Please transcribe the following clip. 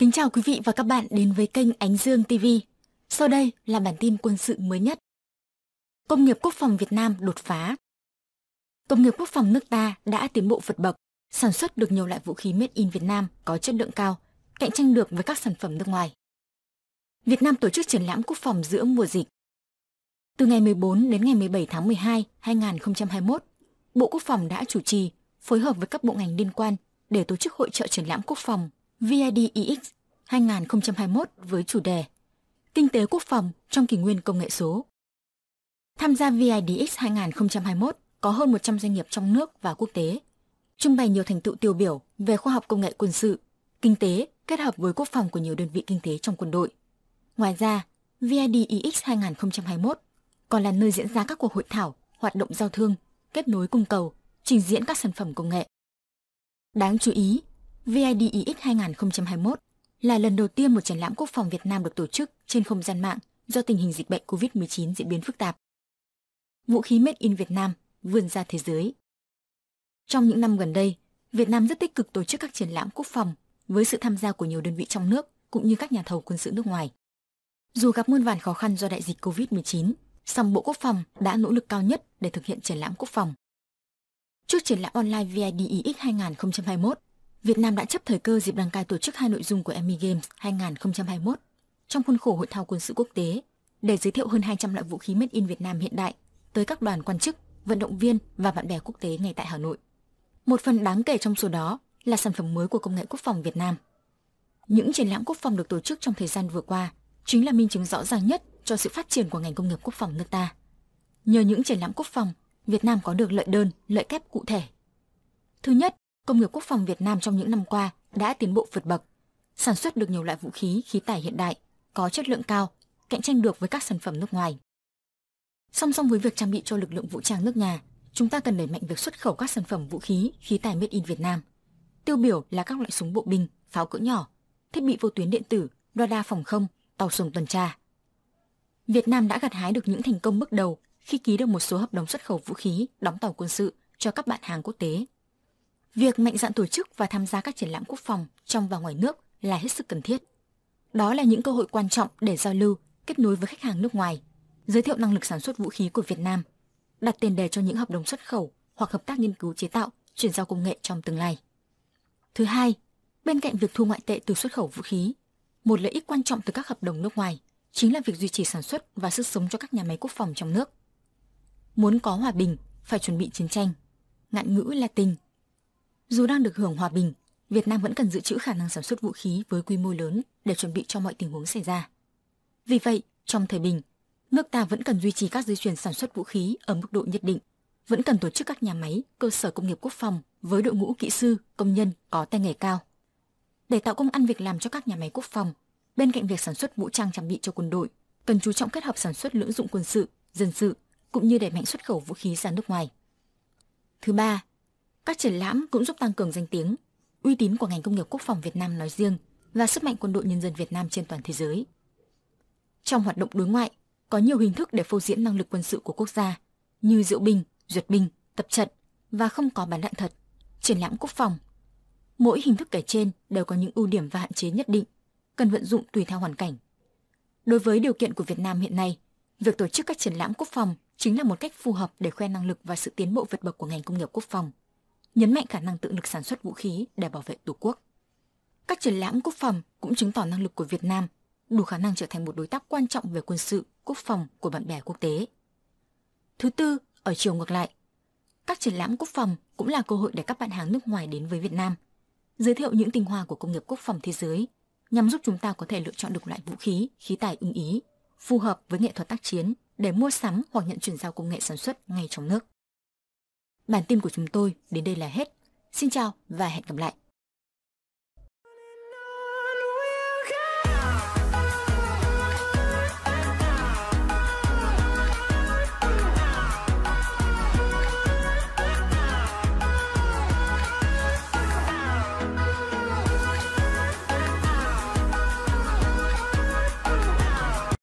Kính chào quý vị và các bạn đến với kênh Ánh Dương TV. Sau đây là bản tin quân sự mới nhất. Công nghiệp quốc phòng Việt Nam đột phá. Công nghiệp quốc phòng nước ta đã tiến bộ vượt bậc, sản xuất được nhiều loại vũ khí made in Việt Nam có chất lượng cao, cạnh tranh được với các sản phẩm nước ngoài. Việt Nam tổ chức triển lãm quốc phòng giữa mùa dịch. Từ ngày 14 đến ngày 17 tháng 12, 2021, Bộ Quốc phòng đã chủ trì, phối hợp với các bộ ngành liên quan để tổ chức hội trợ triển lãm quốc phòng VIDEX 2021 với chủ đề Kinh tế quốc phòng trong kỷ nguyên công nghệ số. Tham gia VIDX 2021 có hơn 100 doanh nghiệp trong nước và quốc tế, trưng bày nhiều thành tựu tiêu biểu về khoa học công nghệ quân sự, kinh tế kết hợp với quốc phòng của nhiều đơn vị kinh tế trong quân đội. Ngoài ra, VIDEX 2021 còn là nơi diễn ra các cuộc hội thảo, hoạt động giao thương, kết nối cung cầu, trình diễn các sản phẩm công nghệ. Đáng chú ý, VIDIX e 2021 là lần đầu tiên một triển lãm quốc phòng Việt Nam được tổ chức trên không gian mạng do tình hình dịch bệnh COVID-19 diễn biến phức tạp. Vũ khí made in Việt Nam vươn ra thế giới. Trong những năm gần đây, Việt Nam rất tích cực tổ chức các triển lãm quốc phòng với sự tham gia của nhiều đơn vị trong nước cũng như các nhà thầu quân sự nước ngoài. Dù gặp muôn vàn khó khăn do đại dịch COVID-19, song Bộ Quốc phòng đã nỗ lực cao nhất để thực hiện triển lãm quốc phòng. Trước triển lãm online VIDIX e 2021, Việt Nam đã chấp thời cơ dịp đăng cai tổ chức hai nội dung của Emmy Games 2021 trong khuôn khổ hội thao quân sự quốc tế để giới thiệu hơn 200 loại vũ khí made in Việt Nam hiện đại tới các đoàn quan chức, vận động viên và bạn bè quốc tế ngay tại Hà Nội. Một phần đáng kể trong số đó là sản phẩm mới của công nghệ quốc phòng Việt Nam. Những triển lãm quốc phòng được tổ chức trong thời gian vừa qua chính là minh chứng rõ ràng nhất cho sự phát triển của ngành công nghiệp quốc phòng nước ta. Nhờ những triển lãm quốc phòng, Việt Nam có được lợi đơn, lợi kép cụ thể. Thứ nhất công nghiệp quốc phòng Việt Nam trong những năm qua đã tiến bộ vượt bậc, sản xuất được nhiều loại vũ khí, khí tải hiện đại, có chất lượng cao, cạnh tranh được với các sản phẩm nước ngoài. Song song với việc trang bị cho lực lượng vũ trang nước nhà, chúng ta cần đẩy mạnh việc xuất khẩu các sản phẩm vũ khí, khí tài made in Việt Nam. Tiêu biểu là các loại súng bộ binh, pháo cỡ nhỏ, thiết bị vô tuyến điện tử, radar phòng không, tàu sông tuần tra. Việt Nam đã gặt hái được những thành công bước đầu khi ký được một số hợp đồng xuất khẩu vũ khí, đóng tàu quân sự cho các bạn hàng quốc tế. Việc mạnh dạn tổ chức và tham gia các triển lãm quốc phòng trong và ngoài nước là hết sức cần thiết. Đó là những cơ hội quan trọng để giao lưu, kết nối với khách hàng nước ngoài, giới thiệu năng lực sản xuất vũ khí của Việt Nam, đặt tiền đề cho những hợp đồng xuất khẩu hoặc hợp tác nghiên cứu chế tạo, chuyển giao công nghệ trong tương lai. Thứ hai, bên cạnh việc thu ngoại tệ từ xuất khẩu vũ khí, một lợi ích quan trọng từ các hợp đồng nước ngoài chính là việc duy trì sản xuất và sức sống cho các nhà máy quốc phòng trong nước. Muốn có hòa bình, phải chuẩn bị chiến tranh. Ngạn ngữ Latin dù đang được hưởng hòa bình, Việt Nam vẫn cần dự trữ khả năng sản xuất vũ khí với quy mô lớn để chuẩn bị cho mọi tình huống xảy ra. Vì vậy, trong thời bình, nước ta vẫn cần duy trì các dây chuyền sản xuất vũ khí ở mức độ nhất định, vẫn cần tổ chức các nhà máy, cơ sở công nghiệp quốc phòng với đội ngũ kỹ sư, công nhân có tay nghề cao. Để tạo công ăn việc làm cho các nhà máy quốc phòng, bên cạnh việc sản xuất vũ trang trang bị cho quân đội, cần chú trọng kết hợp sản xuất lưỡng dụng quân sự, dân sự cũng như đẩy mạnh xuất khẩu vũ khí ra nước ngoài. Thứ ba, các triển lãm cũng giúp tăng cường danh tiếng, uy tín của ngành công nghiệp quốc phòng Việt Nam nói riêng và sức mạnh quân đội nhân dân Việt Nam trên toàn thế giới. Trong hoạt động đối ngoại, có nhiều hình thức để phô diễn năng lực quân sự của quốc gia như diễu binh, duyệt binh, tập trận và không có bắn đạn thật, triển lãm quốc phòng. Mỗi hình thức kể trên đều có những ưu điểm và hạn chế nhất định, cần vận dụng tùy theo hoàn cảnh. Đối với điều kiện của Việt Nam hiện nay, việc tổ chức các triển lãm quốc phòng chính là một cách phù hợp để khoe năng lực và sự tiến bộ vượt bậc của ngành công nghiệp quốc phòng nhấn mạnh khả năng tự lực sản xuất vũ khí để bảo vệ Tổ quốc. Các triển lãm quốc phòng cũng chứng tỏ năng lực của Việt Nam đủ khả năng trở thành một đối tác quan trọng về quân sự, quốc phòng của bạn bè quốc tế. Thứ tư, ở chiều ngược lại, các triển lãm quốc phòng cũng là cơ hội để các bạn hàng nước ngoài đến với Việt Nam, giới thiệu những tinh hoa của công nghiệp quốc phòng thế giới, nhằm giúp chúng ta có thể lựa chọn được loại vũ khí, khí tài ưng ý, phù hợp với nghệ thuật tác chiến để mua sắm hoặc nhận chuyển giao công nghệ sản xuất ngay trong nước. Bản tin của chúng tôi đến đây là hết. Xin chào và hẹn gặp lại.